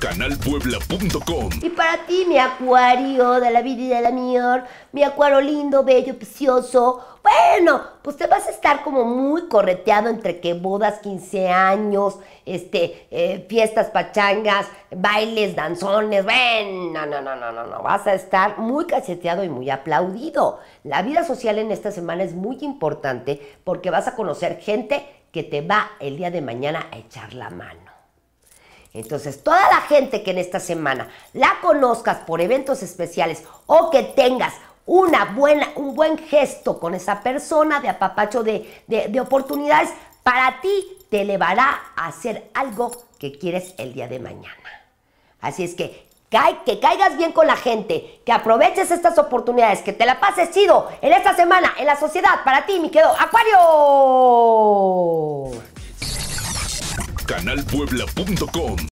canalpuebla.com. Y para ti, mi acuario de la vida y la amor, mi acuario lindo, bello, precioso, bueno, pues te vas a estar como muy correteado entre que bodas, 15 años, este, eh, fiestas, pachangas, bailes, danzones, ven, no, no, no, no, no, no, vas a estar muy cacheteado y muy aplaudido. La vida social en esta semana es muy importante porque vas a conocer gente que te va el día de mañana a echar la mano. Entonces, toda la gente que en esta semana la conozcas por eventos especiales o que tengas una buena, un buen gesto con esa persona de apapacho de, oportunidades, para ti te elevará a hacer algo que quieres el día de mañana. Así es que que caigas bien con la gente, que aproveches estas oportunidades, que te la pases sido en esta semana, en la sociedad. Para ti, mi quedo Acuario. Canalpuebla.com